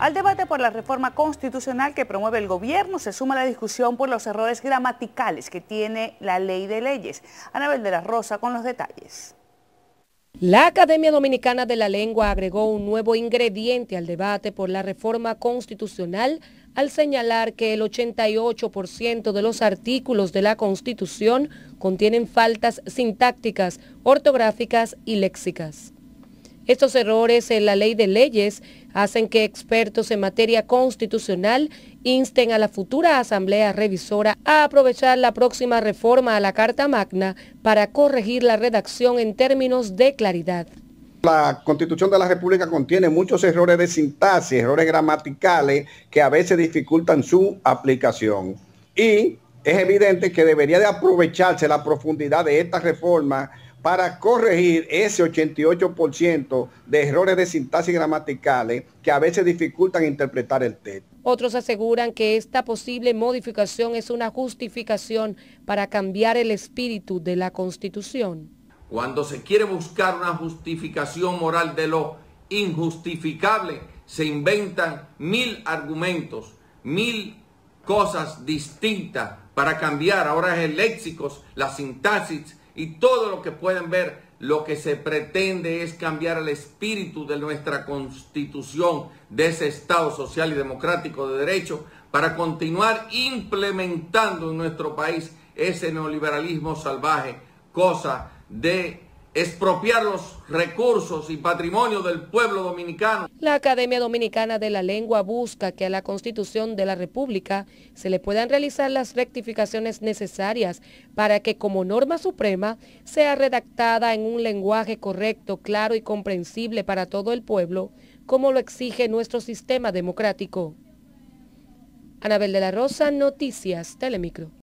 Al debate por la reforma constitucional que promueve el gobierno se suma la discusión por los errores gramaticales que tiene la ley de leyes. Anabel de la Rosa con los detalles. La Academia Dominicana de la Lengua agregó un nuevo ingrediente al debate por la reforma constitucional al señalar que el 88% de los artículos de la Constitución contienen faltas sintácticas, ortográficas y léxicas. Estos errores en la ley de leyes hacen que expertos en materia constitucional insten a la futura Asamblea Revisora a aprovechar la próxima reforma a la Carta Magna para corregir la redacción en términos de claridad. La Constitución de la República contiene muchos errores de sintaxis, errores gramaticales que a veces dificultan su aplicación. Y es evidente que debería de aprovecharse la profundidad de esta reforma para corregir ese 88% de errores de sintaxis gramaticales que a veces dificultan interpretar el texto. Otros aseguran que esta posible modificación es una justificación para cambiar el espíritu de la Constitución. Cuando se quiere buscar una justificación moral de lo injustificable, se inventan mil argumentos, mil cosas distintas para cambiar. Ahora es el léxico, la sintaxis, y todo lo que pueden ver, lo que se pretende es cambiar el espíritu de nuestra constitución, de ese Estado social y democrático de derecho, para continuar implementando en nuestro país ese neoliberalismo salvaje, cosa de expropiar los recursos y patrimonio del pueblo dominicano. La Academia Dominicana de la Lengua busca que a la Constitución de la República se le puedan realizar las rectificaciones necesarias para que como norma suprema sea redactada en un lenguaje correcto, claro y comprensible para todo el pueblo, como lo exige nuestro sistema democrático. Anabel de la Rosa, Noticias Telemicro.